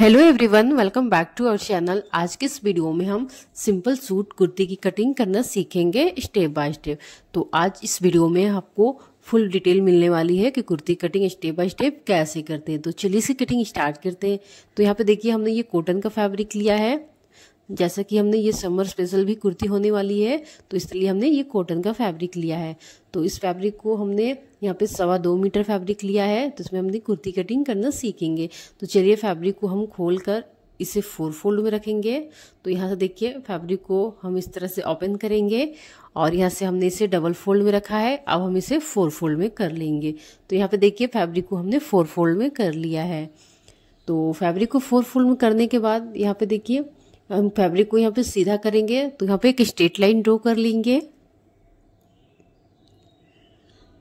hello everyone welcome back to our channel आज के इस वीडियो में हम सिंपल सूट कुर्ती की कटिंग करना सीखेंगे स्टेप बाय स्टेप तो आज इस वीडियो में आपको फुल डिटेल मिलने वाली है कि kurti cutting step by step कैसे करते हैं तो चलिए इसकी कटिंग स्टार्ट करते हैं तो यहाँ पे देखिए हमने ये कॉटन का फैब्रिक लिया है जैसा कि हमने ये समर स्पेशल भी कुर्ती होने वाली है तो इसलिए हमने ये कॉटन का फैब्रिक लिया है तो इस फैब्रिक को हमने यहाँ पे सवा दो मीटर फैब्रिक लिया है तो इसमें हमने कुर्ती कटिंग करना सीखेंगे तो चलिए फैब्रिक को हम खोल कर इसे फोर फोल्ड में रखेंगे तो यहाँ से देखिए फैब्रिक को हम इस तरह से ओपन करेंगे और यहाँ से हमने इसे डबल फोल्ड में रखा है अब हम इसे फोर फोल्ड में कर लेंगे तो यहाँ पे देखिए फैब्रिक को हमने फोर फोल्ड में कर लिया है तो फैब्रिक को फोर फोल्ड में करने के बाद यहाँ पे देखिए हम फैब्रिक को यहाँ पे सीधा करेंगे तो यहाँ पे एक स्ट्रेट लाइन ड्रॉ कर लेंगे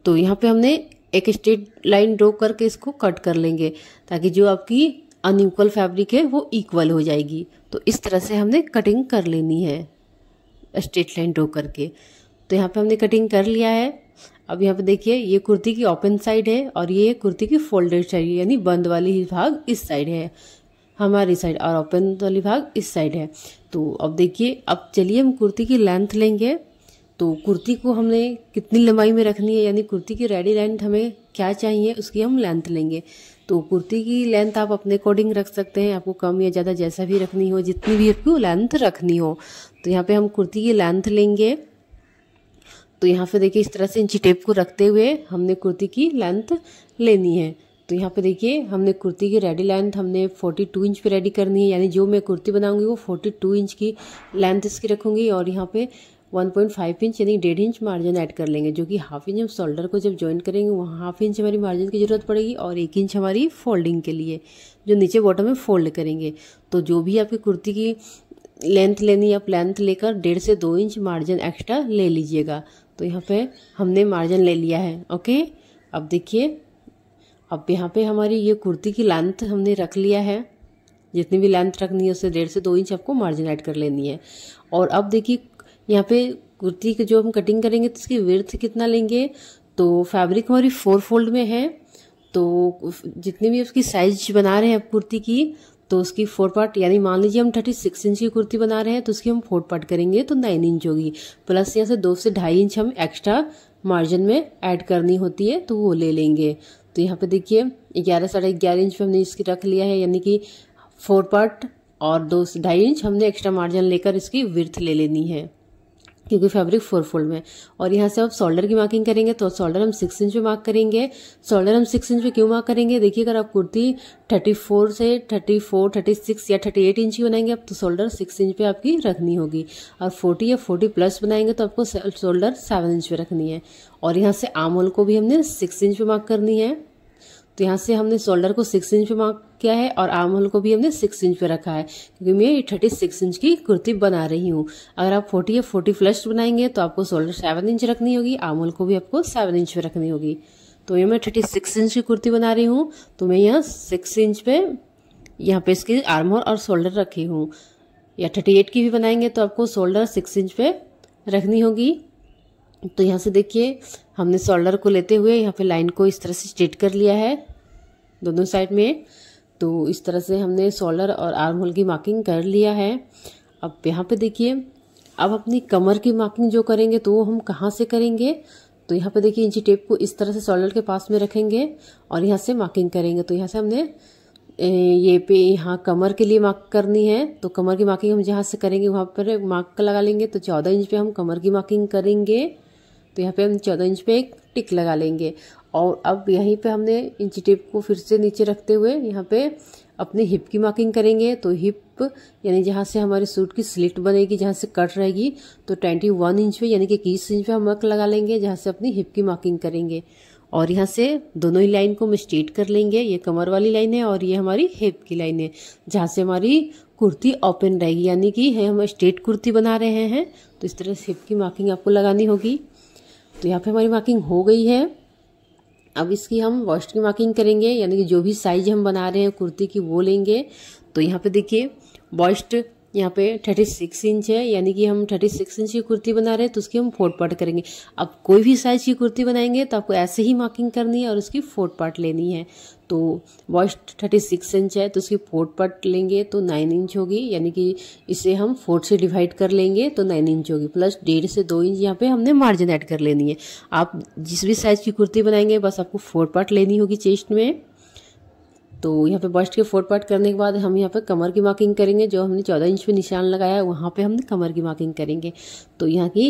तो यहाँ पे हमने एक स्ट्रेट लाइन ड्रॉ करके इसको कट कर लेंगे ताकि जो आपकी अनइक्वल फैब्रिक है वो इक्वल हो जाएगी तो इस तरह से हमने कटिंग कर लेनी है स्ट्रेट लाइन ड्रॉ करके तो यहाँ पे हमने कटिंग कर लिया है अब यहाँ पे देखिए ये कुर्ती की ओपन साइड है और ये कुर्ती की फोल्डेड साइड यानी बंद वाली ही भाग इस साइड है हमारी साइड और ओपन वाली भाग इस साइड है तो अब देखिए अब चलिए हम कुर्ती की लेंथ लेंगे तो कुर्ती को हमने कितनी लंबाई में रखनी है यानी कुर्ती की रेडी लेंथ हमें क्या चाहिए उसकी हम लेंथ लेंगे तो कुर्ती की लेंथ आप अपने अकॉर्डिंग रख सकते हैं आपको कम या ज़्यादा जैसा भी रखनी हो जितनी भी आपको लेंथ रखनी हो तो यहाँ पे हम कुर्ती की लेंथ लेंगे तो यहाँ पे देखिए इस तरह से इंची टेप को रखते हुए हमने कुर्ती की लेंथ लेनी है तो यहाँ पे देखिए हमने कुर्ती की रेडी लेंथ हमने 42 इंच पे रेडी करनी है यानी जो मैं कुर्ती बनाऊंगी वो 42 इंच की लेंथ इसकी रखूंगी और यहाँ पे 1.5 इंच यानी डेढ़ इंच मार्जिन ऐड कर लेंगे जो कि हाफ इंच हम शोल्डर को जब ज्वाइन करेंगे वहाँ हाफ इंच हमारी मार्जिन की ज़रूरत पड़ेगी और एक इंच हमारी फोल्डिंग के लिए जो नीचे बॉटम में फोल्ड करेंगे तो जो भी आपकी कुर्ती की लेंथ लेनी आप लेंथ लेकर डेढ़ से दो इंच मार्जिन एक्स्ट्रा ले लीजिएगा तो यहाँ पे हमने मार्जिन ले लिया है ओके अब देखिए अब यहाँ पे हमारी ये कुर्ती की लेंथ हमने रख लिया है जितनी भी लेंथ रखनी है उससे डेढ़ से दो इंच आपको मार्जिन ऐड कर लेनी है और अब देखिए यहाँ पे कुर्ती की जो हम कटिंग करेंगे तो इसकी विर्थ कितना लेंगे तो फैब्रिक हमारी फोर फोल्ड में है तो जितनी भी उसकी साइज बना रहे हैं कुर्ती की तो उसकी फोर पार्ट यानी मान लीजिए हम थर्टी सिक्स इंच की कुर्ती बना रहे हैं तो उसकी हम फोर पार्ट करेंगे तो नाइन इंच होगी प्लस यहाँ से दो से ढाई इंच हम एक्स्ट्रा मार्जिन में ऐड करनी होती है तो वो ले लेंगे तो यहाँ पे देखिए ग्यारह साढ़े ग्यारह इंच पे हमने इसकी रख लिया है यानी कि फोर पार्ट और दो ढाई इंच हमने एक्स्ट्रा मार्जिन लेकर इसकी विर्थ ले लेनी है क्योंकि फैब्रिक फोर फोल्ड में और यहाँ से आप शोल्डर की मार्किंग करेंगे तो शोल्डर हम सिक्स इंच पे मार्क करेंगे शोल्डर हम सिक्स इंच पे क्यों मार्क करेंगे देखिए अगर आप कुर्ती थर्टी फोर से थर्टी फोर थर्टी सिक्स या थर्टी एट इंच की बनाएंगे आप तो शोल्डर सिक्स इंच पे आपकी रखनी होगी और फोर्टी या फोर्टी प्लस बनाएंगे तो आपको शोल्डर सेवन इंच पे रखनी है और यहाँ से आमोल को भी हमने सिक्स इंच पे मार्क करनी है तो यहाँ से हमने शोल्डर को सिक्स इंच पे मार्क किया है और आर्म होल को भी हमने सिक्स इंच पे रखा है क्योंकि मैं ये थर्टी सिक्स इंच की कुर्ती बना रही हूँ अगर आप फोर्टी या फोर्टी फ्लश बनाएंगे तो आपको शोल्डर सेवन इंच रखनी होगी आर्म होल को भी आपको सेवन इंच पे रखनी होगी तो ये मैं थर्टी सिक्स इंच की कुर्ती बना रही हूँ तो मैं यहाँ सिक्स इंच पे यहाँ पे इसकी आर्म होल और शोल्डर रखी हूँ या थर्टी एट की भी बनाएंगे तो आपको शोल्डर सिक्स इंच पे रखनी होगी तो यहाँ से देखिए हमने शोल्डर को लेते हुए यहाँ पे लाइन को इस तरह से स्ट्रेट कर लिया है दोनों साइड में तो इस तरह से हमने शोल्डर और आर्म होल की मार्किंग कर लिया है अब यहाँ पे देखिए अब अपनी कमर की मार्किंग जो करेंगे तो वो हम कहाँ से करेंगे तो यहाँ पे देखिए इंची टेप को इस तरह से शोल्डर के पास में रखेंगे और यहाँ से मार्किंग करेंगे तो यहाँ से हमने ये पे यहाँ कमर के लिए मार्क करनी है तो कमर की मार्किंग हम जहाँ से करेंगे वहाँ पर मार्क लगा लेंगे तो चौदह इंच पे हम कमर की मार्किंग करेंगे तो यहाँ पे हम चौदह इंच पे एक टिक लगा लेंगे और अब यहीं पे हमने इंच टेप को फिर से नीचे रखते हुए यहाँ पे अपने हिप की मार्किंग करेंगे तो हिप यानी जहाँ से हमारे सूट की स्लिट बनेगी जहाँ से कट रहेगी तो ट्वेंटी वन इंच पे यानी कि इक्कीस इंच पे हम मार्क लगा लेंगे जहाँ से अपनी हिप की मार्किंग करेंगे और यहाँ से दोनों ही लाइन को हम स्ट्रेट कर लेंगे ये कमर वाली लाइन है और ये हमारी हिप की लाइन है जहाँ से हमारी कुर्ती ओपन रहेगी यानी कि हम स्ट्रेट कुर्ती बना रहे हैं तो इस तरह से हिप की मार्किंग आपको लगानी होगी तो यहाँ पे हमारी मार्किंग हो गई है अब इसकी हम वॉस्ट की मार्किंग करेंगे यानी कि जो भी साइज हम बना रहे हैं कुर्ती की वो लेंगे तो यहाँ पे देखिए वॉस्ट यहाँ पे थर्टी सिक्स इंच है यानी कि हम थर्टी सिक्स इंच की कुर्ती बना रहे हैं तो उसकी हम फोर्थ पार्ट करेंगे अब कोई भी साइज की कुर्ती बनाएंगे तो आपको ऐसे ही मार्किंग करनी है और उसकी फोर्थ पार्ट लेनी है तो वॉश थर्टी सिक्स इंच है तो उसकी फोर्थ पार्ट लेंगे तो नाइन इंच होगी यानी कि इसे हम फोर्थ से डिवाइड कर लेंगे तो नाइन इंच होगी प्लस डेढ़ से दो इंच यहाँ पे हमने मार्जिन ऐड कर लेनी है आप जिस भी साइज़ की कुर्ती बनाएंगे बस आपको फोर्थ पार्ट लेनी होगी चेस्ट में तो यहाँ पे बस्ट के फोर पार्ट करने के बाद हम यहाँ पे कमर की मार्किंग करेंगे जो हमने चौदह इंच पे निशान लगाया है वहाँ पे हमने कमर की मार्किंग करेंगे तो यहाँ की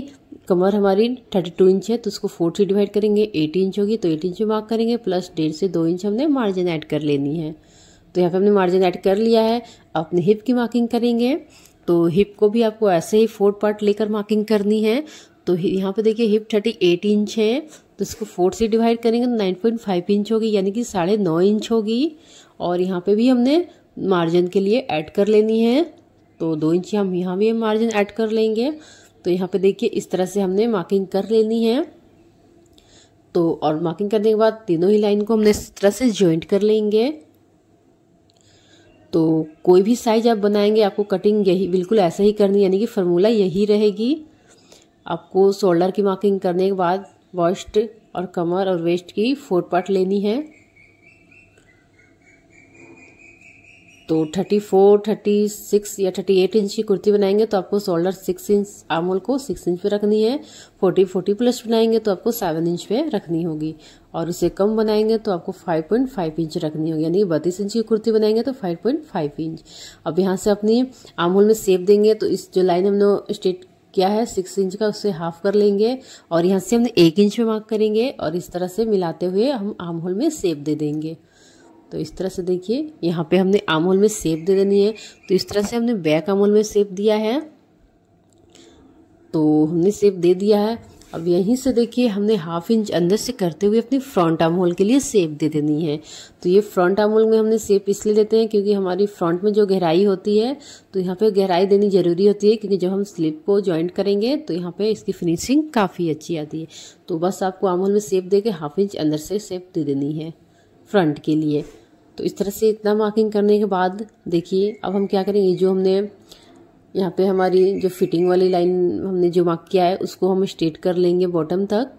कमर हमारी थर्टी टू इंच है तो उसको फोर से डिवाइड करेंगे एट इंच होगी तो एट इंच मार्क करेंगे प्लस डेढ़ से दो इंच हमने मार्जिन ऐड कर लेनी है तो यहाँ पर हमने मार्जिन ऐड कर लिया है अपने हिप की मार्किंग करेंगे तो हिप को भी आपको ऐसे ही फोर पार्ट लेकर मार्किंग करनी है तो यहाँ पे देखिए हिप थर्टी एट इंच है तो इसको फोर से डिवाइड करेंगे तो नाइन पॉइंट फाइव इंच होगी यानी कि साढ़े नौ इंच होगी और यहाँ पे भी हमने मार्जिन के लिए ऐड कर लेनी है तो दो इंच हम यहाँ भी मार्जिन ऐड कर लेंगे तो यहाँ पे देखिए इस तरह से हमने मार्किंग कर लेनी है तो और मार्किंग करने के बाद तीनों ही लाइन को हमने इस तरह से ज्वाइंट कर लेंगे तो कोई भी साइज आप बनाएंगे आपको कटिंग यही बिल्कुल ऐसा ही करनी यानी कि फार्मूला यही रहेगी आपको शोल्डर की मार्किंग करने के बाद वॉस्ट और कमर और वेस्ट की फोर पार्ट लेनी है तो थर्टी फोर थर्टी सिक्स या थर्टी एट इंच की कुर्ती बनाएंगे तो आपको शोल्डर सिक्स इंच आमोल को सिक्स इंच पे रखनी है फोर्टी फोर्टी प्लस बनाएंगे तो आपको सेवन इंच पे रखनी होगी और उसे कम बनाएंगे तो आपको फाइव पॉइंट फाइव इंच रखनी होगी यानी बत्तीस इंच की कुर्ती बनाएंगे तो फाइव पॉइंट फाइव इंच अब यहाँ से अपनी आमोल में सेप देंगे तो इस जो लाइन हमने स्टेट किया है सिक्स इंच का उससे हाफ कर लेंगे और यहाँ से हम एक इंच में मार्क करेंगे और इस तरह से मिलाते हुए हम आम होल में सेब दे देंगे तो इस तरह से देखिए यहाँ पे हमने आम होल में सेब दे देनी है तो इस तरह से हमने बैक आम होल में सेब दिया है तो हमने सेब दे दिया है अब यहीं से देखिए हमने हाफ इंच अंदर से करते हुए अपनी फ्रंट आर्म होल के लिए सेप दे देनी है तो ये फ्रंट आर्म होल में हमने सेप इसलिए देते हैं क्योंकि हमारी फ्रंट में जो गहराई होती है तो यहाँ पे गहराई देनी ज़रूरी होती है क्योंकि जब हम स्लिप को ज्वाइंट करेंगे तो यहाँ पे इसकी फिनिशिंग काफ़ी अच्छी आती है तो बस आपको आर्म होल में सेप दे के हाफ इंच अंदर से सेप दे देनी है फ्रंट के लिए तो इस तरह से इतना मार्किंग करने के बाद देखिए अब हम क्या करेंगे जो हमने यहाँ पे हमारी जो फिटिंग वाली लाइन हमने जो मार्क किया है उसको हम स्ट्रेट कर लेंगे बॉटम तक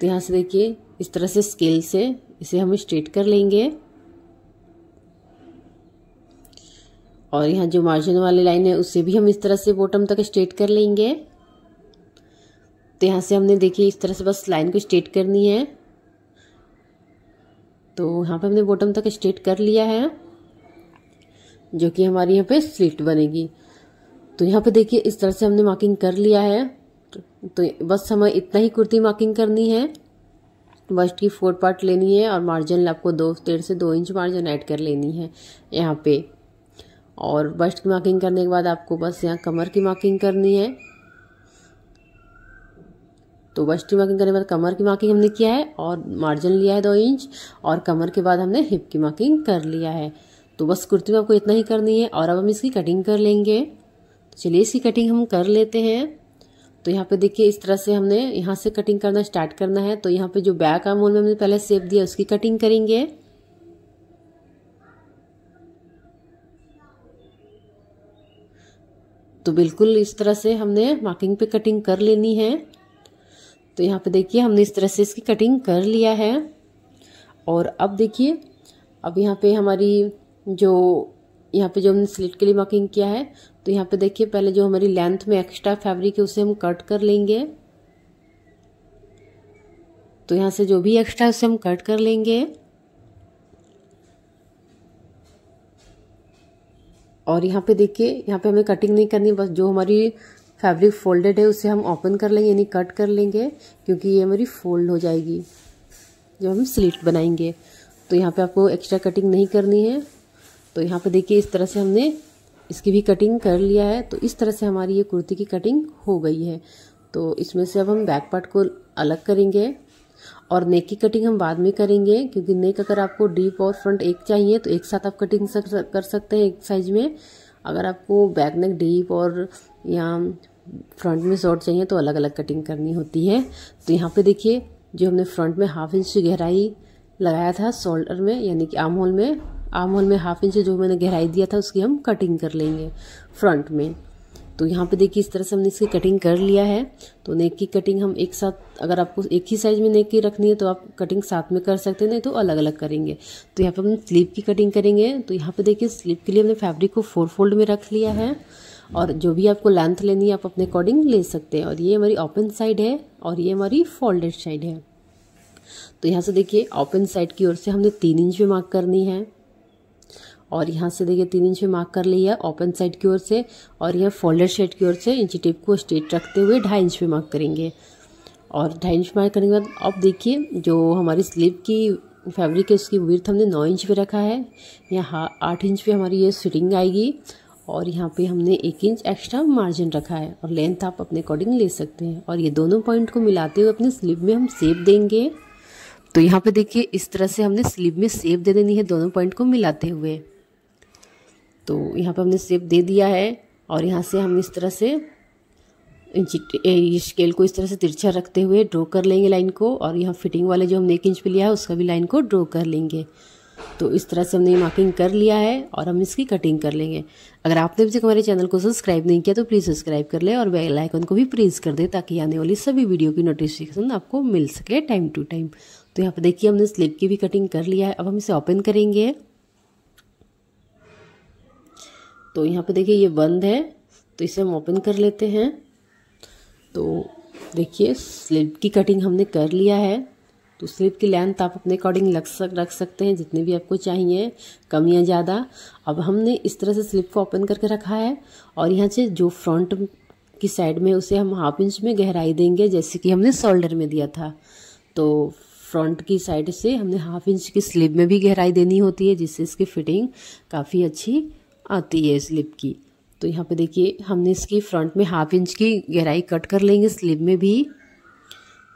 तो यहाँ से देखिए इस तरह से स्केल से इसे हम स्ट्रेट कर लेंगे और यहाँ जो मार्जिन वाली लाइन है उससे भी हम इस तरह से बॉटम तक स्ट्रेट कर लेंगे तो यहाँ से हमने देखिए इस तरह से बस लाइन को स्ट्रेट करनी है तो यहाँ पे हमने बॉटम तक स्ट्रेट कर लिया है जो कि हमारी यहाँ पे स्लिट बनेगी तो यहाँ पे देखिए इस तरह से हमने मार्किंग कर लिया है तो बस हमें इतना ही कुर्ती मार्किंग करनी है बस्ट की फोर पार्ट लेनी है और मार्जिन आपको दो डेढ़ से दो इंच मार्जिन ऐड कर लेनी है यहाँ पे और बस्ट की मार्किंग करने के बाद आपको बस यहाँ कमर की मार्किंग करनी है तो बस्ट की मार्किंग करने के बाद कमर की मार्किंग हमने किया है और मार्जिन लिया है दो इंच और कमर के बाद हमने हिप की मार्किंग कर लिया है तो बस कुर्ती में आपको इतना ही करनी है और अब हम इसकी कटिंग कर लेंगे चलिए इसी कटिंग हम कर लेते हैं तो यहाँ पे देखिए इस तरह से हमने यहाँ से कटिंग करना स्टार्ट करना है तो यहाँ पे जो बैक आर्मोल में हमने पहले सेप दिया उसकी कटिंग करेंगे तो बिल्कुल इस तरह से हमने मार्किंग पे कटिंग कर लेनी है तो यहाँ पे देखिए हमने इस तरह से इसकी कटिंग कर लिया है और अब देखिए अब यहाँ पे हमारी जो यहाँ पे जो हमने स्लिट के लिए मार्किंग किया है तो यहाँ पे देखिए पहले जो हमारी लेंथ में एक्स्ट्रा फैब्रिक है उसे हम कट कर लेंगे तो यहाँ से जो भी एक्स्ट्रा उसे हम कट कर लेंगे और यहाँ पे देखिए यहाँ पे हमें कटिंग नहीं करनी बस जो हमारी फैब्रिक फोल्डेड है उसे हम ओपन कर लेंगे यानी कट कर लेंगे क्योंकि ये हमारी फोल्ड हो जाएगी जब हम स्लिट बनाएंगे तो यहाँ पे आपको एक्स्ट्रा कटिंग नहीं करनी है तो यहाँ पे देखिए इस तरह से हमने इसकी भी कटिंग कर लिया है तो इस तरह से हमारी ये कुर्ती की कटिंग हो गई है तो इसमें से अब हम बैक पार्ट को अलग करेंगे और नेक की कटिंग हम बाद में करेंगे क्योंकि नेक अगर आपको डीप और फ्रंट एक चाहिए तो एक साथ आप कटिंग कर सकते हैं एक साइज में अगर आपको बैक नेक डीप और या फ्रंट में शॉर्ट चाहिए तो अलग अलग कटिंग करनी होती है तो यहाँ पे देखिए जो हमने फ्रंट में हाफ इंच की गहराई लगाया था शोल्डर में यानी कि आम होल में आर्म होल में हाफ इंच जो मैंने गहराई दिया था उसकी हम कटिंग कर लेंगे फ्रंट में तो यहाँ पे देखिए इस तरह से हमने इसकी कटिंग कर लिया है तो नेक की कटिंग हम एक साथ अगर आपको एक ही साइज में नेक की रखनी है तो आप कटिंग साथ में कर सकते हैं नहीं तो अलग अलग करेंगे तो यहाँ पे हम स्लीप की कटिंग करेंगे तो यहाँ पे देखिए स्लीप के लिए हमने फैब्रिक को फोर फोल्ड में रख लिया है और जो भी आपको लेंथ लेनी है आप अपने अकॉर्डिंग ले सकते हैं और ये हमारी ओपन साइड है और ये हमारी फोल्डेड साइड है तो यहाँ से देखिए ओपन साइड की ओर से हमने तीन इंच में मार्क करनी है और यहाँ से देखिए तीन इंच में मार्क कर लिया ओपन साइड की ओर से और यहाँ फोल्डर शेड की ओर से इंची टेप को स्ट्रेट रखते हुए ढाई इंच में मार्क करेंगे और ढाई इंच मार्क करने के बाद अब देखिए जो हमारी स्लीव की फैब्रिक है उसकी वर्थ हमने नौ इंच पे रखा है यहाँ आठ इंच पे हमारी ये फिटिंग आएगी और यहाँ पे हमने एक इंच एक्स्ट्रा मार्जिन रखा है और लेंथ आप अपने अकॉर्डिंग ले सकते हैं और ये दोनों पॉइंट को मिलाते हुए अपने स्लीव में हम सेप देंगे तो यहाँ पे देखिए इस तरह से हमने स्लीव में सेप दे देनी है दोनों पॉइंट को मिलाते हुए तो यहाँ पर हमने सेप दे दिया है और यहाँ से हम इस तरह से स्केल को इस तरह से तिरछा रखते हुए ड्रॉ कर लेंगे लाइन को और यहाँ फिटिंग वाले जो हमने एक इंच पे लिया है उसका भी लाइन को ड्रॉ कर लेंगे तो इस तरह से हमने मार्किंग कर लिया है और हम इसकी कटिंग कर लेंगे अगर आपने अभी तक हमारे चैनल को सब्सक्राइब नहीं किया तो प्लीज़ सब्सक्राइब कर ले और बेल आइकन को भी प्रेस कर दे ताकि आने वाली सभी वीडियो की नोटिफिकेशन आपको मिल सके टाइम टू टाइम तो यहाँ पर देखिए हमने स्लिप की भी कटिंग कर लिया है अब हम इसे ओपन करेंगे तो यहाँ पे देखिए ये बंद है तो इसे हम ओपन कर लेते हैं तो देखिए स्लिप की कटिंग हमने कर लिया है तो स्लिप की लेंथ आप अपने अकॉर्डिंग लग सक रख सकते हैं जितने भी आपको चाहिए कम या ज़्यादा अब हमने इस तरह से स्लिप को ओपन करके रखा है और यहाँ से जो फ्रंट की साइड में उसे हम हाफ इंच में गहराई देंगे जैसे कि हमने शोल्डर में दिया था तो फ्रंट की साइड से हमने हाफ इंच की स्लिप में भी गहराई देनी होती है जिससे इसकी फिटिंग काफ़ी अच्छी आती है स्लिप की तो यहाँ पे देखिए हमने इसकी फ्रंट में हाफ इंच की गहराई कट कर लेंगे स्लिप में भी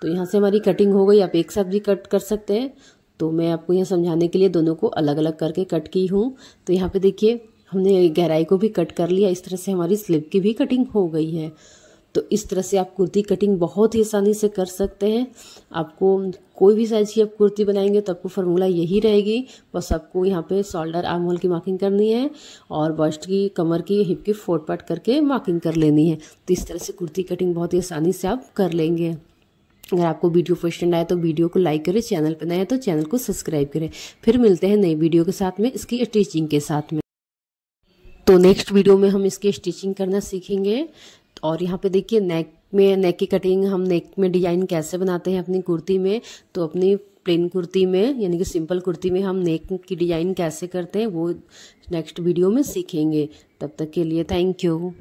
तो यहाँ से हमारी कटिंग हो गई आप एक साथ भी कट कर सकते हैं तो मैं आपको यहाँ समझाने के लिए दोनों को अलग अलग करके कट की हूँ तो यहाँ पे देखिए हमने गहराई को भी कट कर लिया इस तरह से हमारी स्लिप की भी कटिंग हो गई है तो इस तरह से आप कुर्ती कटिंग बहुत ही आसानी से कर सकते हैं आपको कोई भी साइज की आप कुर्ती बनाएंगे तो आपको फार्मूला यही रहेगी बस आपको यहाँ पे शोल्डर आर्म होल की मार्किंग करनी है और बस्ट की कमर की हिप की फोट पाट करके मार्किंग कर लेनी है तो इस तरह से कुर्ती कटिंग बहुत ही आसानी से आप कर लेंगे अगर आपको वीडियो पसंद आए तो वीडियो को लाइक करें चैनल पर नए हैं तो चैनल को सब्सक्राइब करें फिर मिलते हैं नई वीडियो के साथ में इसकी स्टिचिंग के साथ में तो नेक्स्ट वीडियो में हम इसकी स्टिचिंग करना सीखेंगे और यहाँ पे देखिए नेक में नेक की कटिंग हम नेक में डिजाइन कैसे बनाते हैं अपनी कुर्ती में तो अपनी प्लेन कुर्ती में यानी कि सिंपल कुर्ती में हम नेक की डिजाइन कैसे करते हैं वो नेक्स्ट वीडियो में सीखेंगे तब तक के लिए थैंक यू